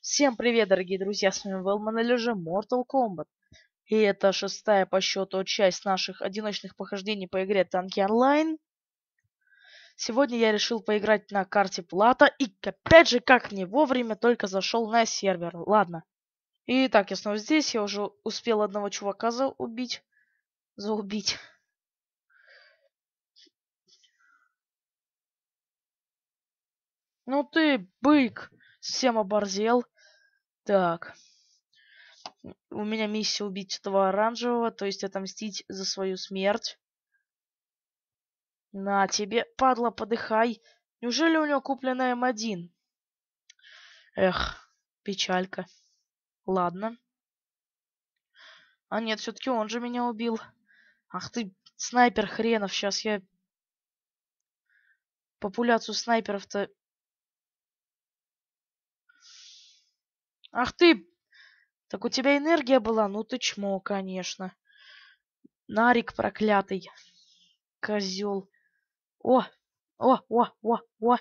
Всем привет, дорогие друзья, с вами Велма на лежа Mortal Kombat. И это шестая по счету часть наших одиночных похождений по игре Танки Онлайн. Сегодня я решил поиграть на карте Плата и опять же как не вовремя только зашел на сервер. Ладно. Итак, я снова здесь, я уже успел одного чувака за убить. За убить. Ну ты бык! Совсем оборзел. Так. У меня миссия убить этого оранжевого, то есть отомстить за свою смерть. На тебе, падла, подыхай. Неужели у него куплена М1? Эм Эх, печалька. Ладно. А нет, все-таки он же меня убил. Ах ты, снайпер хренов, сейчас я... Популяцию снайперов-то Ах ты! Так у тебя энергия была? Ну ты чмо, конечно. Нарик проклятый. Козел. О! О, о, о, о!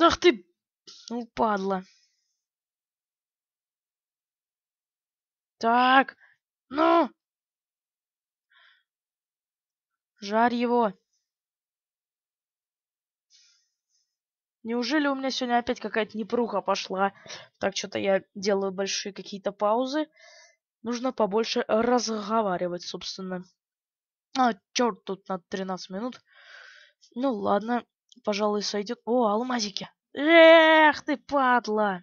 Ах ты! Ну, падла. Так, ну! Жарь его! Неужели у меня сегодня опять какая-то непруха пошла? Так, что-то я делаю большие какие-то паузы. Нужно побольше разговаривать, собственно. А, черт, тут на 13 минут. Ну ладно, пожалуй, сойдет. О, алмазики. Эх, ты падла!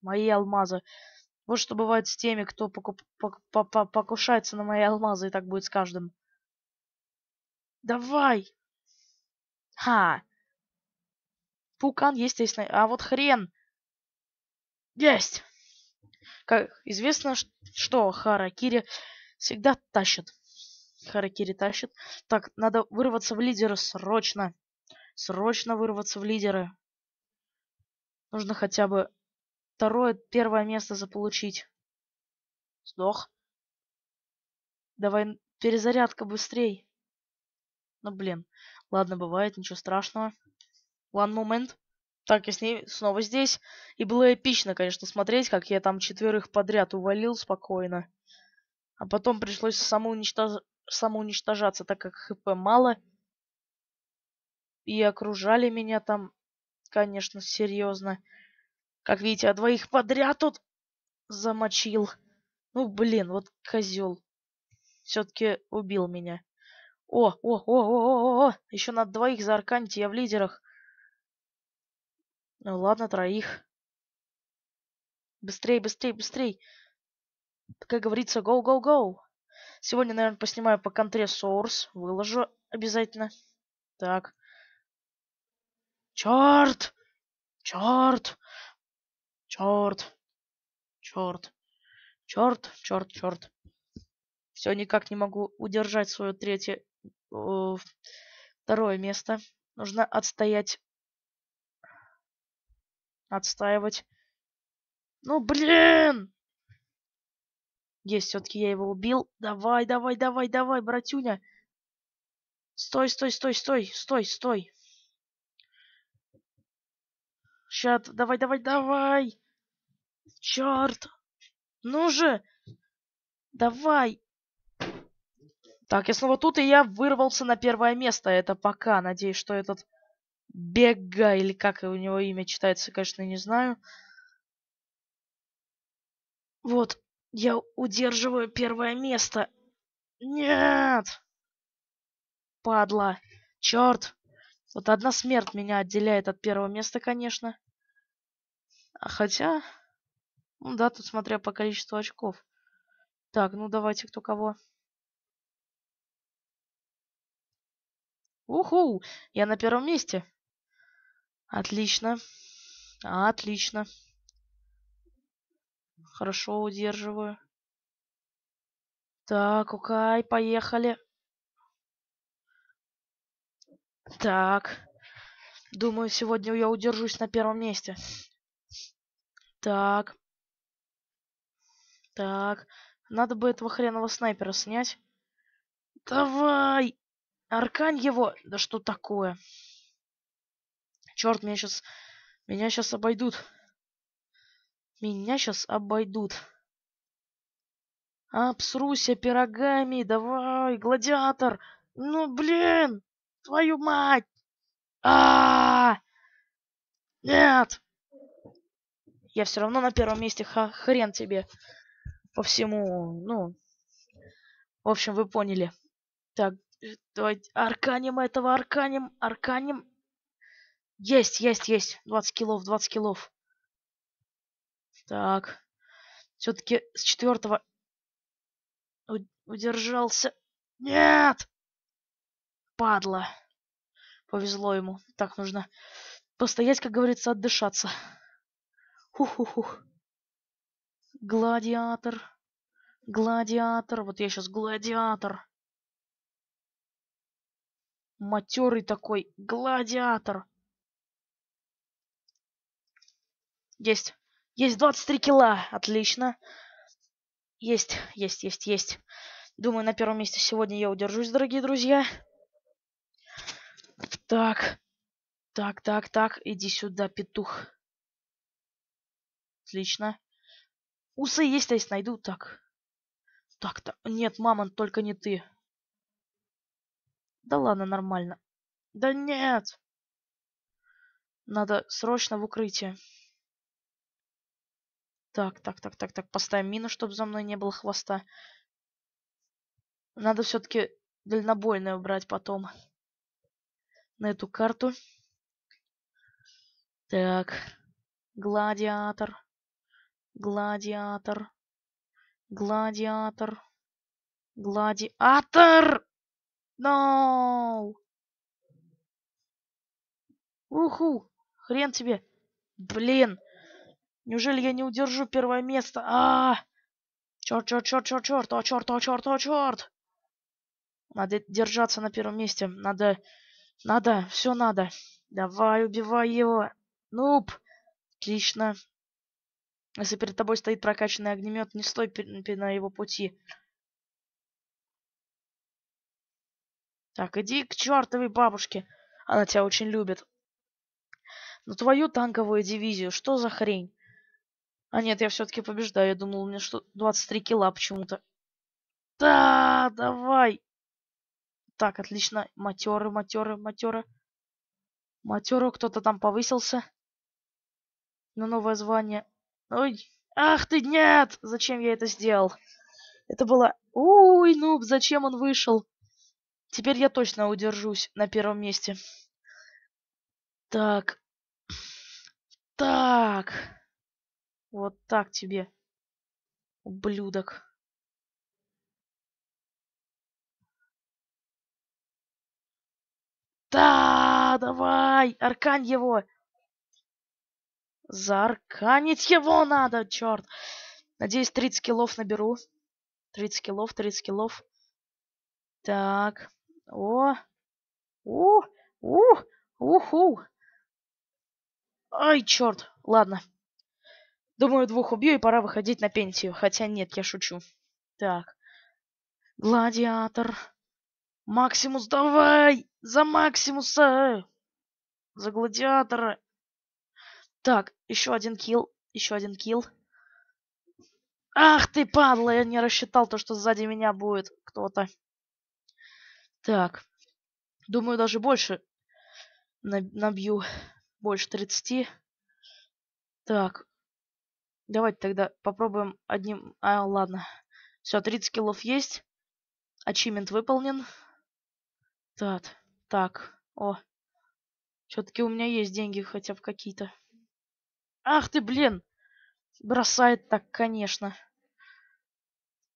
Мои алмазы. Вот что бывает с теми, кто покуп... пок... покушается на мои алмазы, и так будет с каждым. Давай! Ха! Пукан, естественно. А вот хрен. Есть. Как известно, что Харакири всегда тащит. Харакири тащит. Так, надо вырваться в лидеры срочно. Срочно вырваться в лидеры. Нужно хотя бы второе, первое место заполучить. Сдох. Давай перезарядка быстрей. Ну, блин. Ладно, бывает, ничего страшного. One Moment. Так, я с ней снова здесь. И было эпично, конечно, смотреть, как я там четверых подряд увалил спокойно. А потом пришлось самоуничтож... самоуничтожаться, так как хп мало. И окружали меня там, конечно, серьезно. Как видите, я двоих подряд тут замочил. Ну, блин, вот козел. Все-таки убил меня. О, о, о, о, о, о, о. Еще надо двоих заарканить, я в лидерах. Ну ладно, троих. Быстрей, быстрей, быстрей. Как говорится, go, go, go. Сегодня, наверное, поснимаю по контре Source. Выложу обязательно. Так. Черт! Черт! Черт! Черт! Черт, черт, черт. Все, никак не могу удержать свое третье... второе место. Нужно отстоять отстаивать. Ну, блин! Есть, все-таки я его убил. Давай, давай, давай, давай, братюня. Стой, стой, стой, стой, стой, стой. Сейчас, давай, давай, давай. Черт. Ну же. Давай. Так, я снова тут, и я вырвался на первое место. Это пока. Надеюсь, что этот Бега, или как у него имя читается, конечно, не знаю. Вот, я удерживаю первое место. Нет! Падла. Черт! Вот одна смерть меня отделяет от первого места, конечно. А хотя... Ну да, тут смотря по количеству очков. Так, ну давайте кто кого. Уху! Я на первом месте. Отлично. Отлично. Хорошо удерживаю. Так, окей, поехали. Так. Думаю, сегодня я удержусь на первом месте. Так. Так. Надо бы этого хренового снайпера снять. Давай! Аркань его! Да что такое? Черт, меня сейчас... Меня сейчас обойдут. Меня сейчас обойдут. Обсруйся пирогами, давай, гладиатор. Ну, блин, твою мать. А, -а, -а, -а! Нет. Я все равно на первом месте, ха хрен тебе. По всему, ну... В общем, вы поняли. Так, э, давайте арканим этого, арканим, арканим. Есть, есть, есть. 20 килов, 20 килов. Так. Все-таки с четвертого удержался. Нет! Падла. Повезло ему. Так, нужно постоять, как говорится, отдышаться. Хух-хух-хух. Гладиатор. Гладиатор. Вот я сейчас гладиатор. Матерый такой. Гладиатор. Есть. Есть 23 кило. Отлично. Есть, есть, есть, есть. Думаю, на первом месте сегодня я удержусь, дорогие друзья. Так. Так, так, так. Иди сюда, петух. Отлично. Усы есть, а если найду. Так. Так, так. Нет, мамонт, только не ты. Да ладно, нормально. Да нет. Надо срочно в укрытие. Так, так, так, так, так. Поставим мину, чтобы за мной не было хвоста. Надо все-таки дальнобойное убрать потом. На эту карту. Так. Гладиатор. Гладиатор. Гладиатор. Гладиатор! No! Уху! Хрен тебе! Блин! Неужели я не удержу первое место? А, -а, -а! черт, черт, черт, черт, черт, о, черт, о, черт, о, черт! Надо держаться на первом месте. Надо, надо, все надо. Давай, убивай его. Нуб! Отлично. Если перед тобой стоит прокачанный огнемет, не стой на его пути. Так, иди к чертовой бабушке. Она тебя очень любит. Но твою танковую дивизию, что за хрень? А нет, я все-таки побеждаю. Я думал, у меня что 23 килла почему-то. Да, давай. Так, отлично. Матеры, матеры, матеры. Матеру кто-то там повысился. На новое звание. Ой, ах ты, нет! Зачем я это сделал? Это было... Ой, ну, зачем он вышел? Теперь я точно удержусь на первом месте. Так. Так. Вот так тебе, ублюдок. Да, давай, аркань его. Заарканить его надо, черт. Надеюсь, 30 килов наберу. 30 килов, 30 килов. Так. О. У. У. Уху. Ай, черт. Ладно. Думаю, двух убью, и пора выходить на пенсию. Хотя нет, я шучу. Так. Гладиатор. Максимус, давай! За Максимуса! За гладиатора! Так, еще один килл. Еще один килл. Ах ты, падла! Я не рассчитал то, что сзади меня будет кто-то. Так. Думаю, даже больше набью. Больше 30. Так. Давайте тогда попробуем одним... А, ладно. Все, 30 киллов есть. Ачимент выполнен. Так, так, о. Все-таки у меня есть деньги хотя бы какие-то. Ах ты, блин! Бросает так, конечно.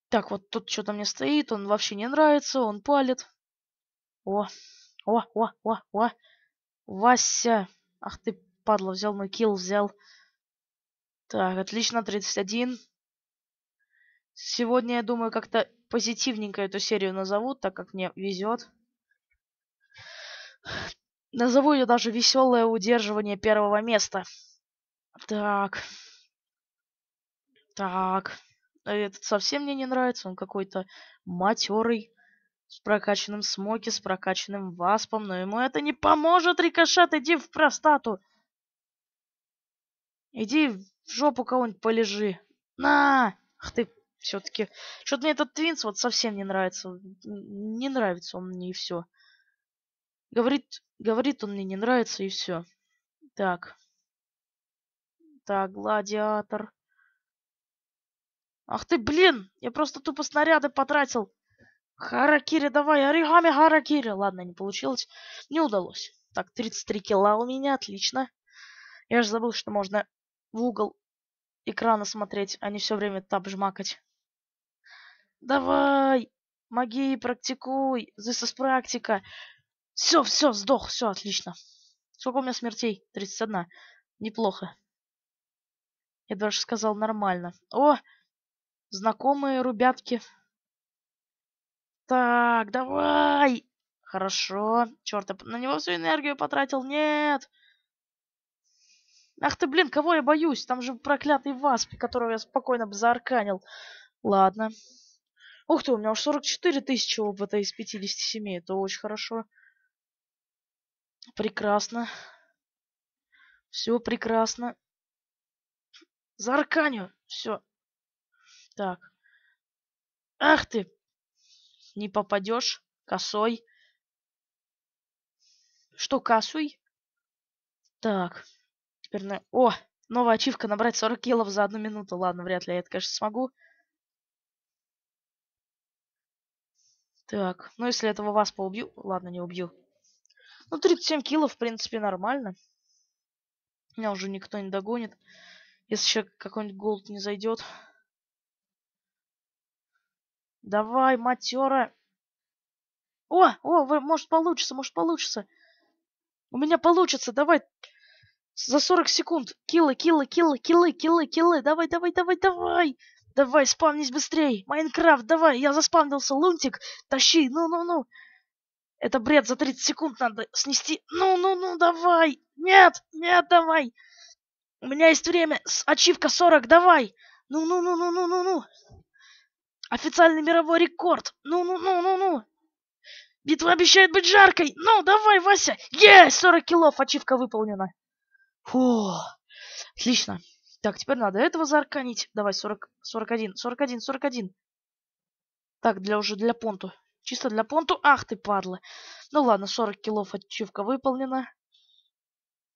Так, вот тут что-то мне стоит, он вообще не нравится, он палит. О, о, о, о, о. Вася. Ах ты, падла, взял мой килл, взял. Так, отлично, 31. Сегодня, я думаю, как-то позитивненько эту серию назовут, так как мне везет. Назову ее даже веселое удерживание первого места. Так. Так. Этот совсем мне не нравится. Он какой-то матерый. С прокачанным смоки, с прокачанным васпом. Но ему это не поможет, рикошет. Иди в простату. Иди в жопу кого-нибудь полежи. На! Ах ты все-таки. Что-то мне этот Твинс вот совсем не нравится. Не нравится он мне и все. Говорит, говорит он мне не нравится и все. Так. Так, гладиатор. Ах ты, блин! Я просто тупо снаряды потратил. Харакири, давай, оригами Харакири. Ладно, не получилось. Не удалось. Так, 33 килла у меня, отлично. Я же забыл, что можно в угол экрана смотреть, а не все время таб жмакать. Давай, магии практикуй, this is практика. Все, все, сдох, все, отлично. Сколько у меня смертей? 31. Неплохо. Я даже сказал нормально. О, знакомые рубятки. Так, давай. Хорошо. Черт, на него всю энергию потратил. Нет. Ах ты, блин, кого я боюсь? Там же проклятый Васп, которого я спокойно бы заарканил. Ладно. Ух ты, у меня уж 44 тысячи опыта из 57. Это очень хорошо. Прекрасно. Все прекрасно. Заарканю. Все. Так. Ах ты. Не попадешь. Косой. Что, косой? Так теперь на... Ну, о! Новая ачивка набрать 40 килов за одну минуту. Ладно, вряд ли я это, конечно, смогу. Так, ну если этого вас поубью... Ладно, не убью. Ну, 37 килов, в принципе, нормально. Меня уже никто не догонит. Если еще какой-нибудь голд не зайдет. Давай, матера. О, о, может получится, может получится. У меня получится, давай. За 40 секунд. Киллы, киллы, киллы, киллы, киллы, киллы. Давай, давай, давай, давай. Давай, спавнись быстрей. Майнкрафт, давай, я заспавнился. Лунтик, тащи, ну-ну-ну. Это бред, за 30 секунд надо снести. Ну-ну-ну, давай. Нет, нет, давай. У меня есть время. Ачивка 40, давай. Ну-ну-ну-ну-ну-ну-ну. Официальный мировой рекорд. Ну-ну-ну-ну-ну. Битва обещает быть жаркой. Ну, давай, Вася. Есть, 40 килов, ачивка выполнена. Фу, отлично. Так, теперь надо этого зарканить. Давай, 40, 41, 41, 41. Так, для уже для понту. Чисто для понту. Ах ты, падла. Ну ладно, 40 килов отчивка выполнена.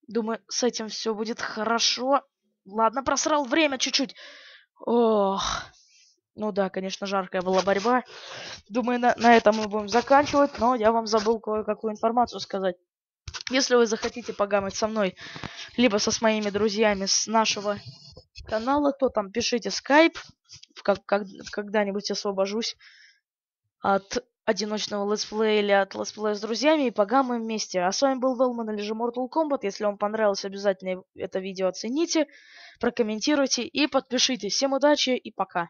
Думаю, с этим все будет хорошо. Ладно, просрал время чуть-чуть. Ох. Ну да, конечно, жаркая была борьба. Думаю, на, на этом мы будем заканчивать, но я вам забыл кое-какую информацию сказать. Если вы захотите погамать со мной, либо со своими друзьями с нашего канала, то там пишите скайп, как, как, когда-нибудь освобожусь от одиночного летсплея или от летсплея с друзьями и погамаем вместе. А с вами был Велман или же Mortal Kombat. Если вам понравилось, обязательно это видео оцените, прокомментируйте и подпишитесь. Всем удачи и пока!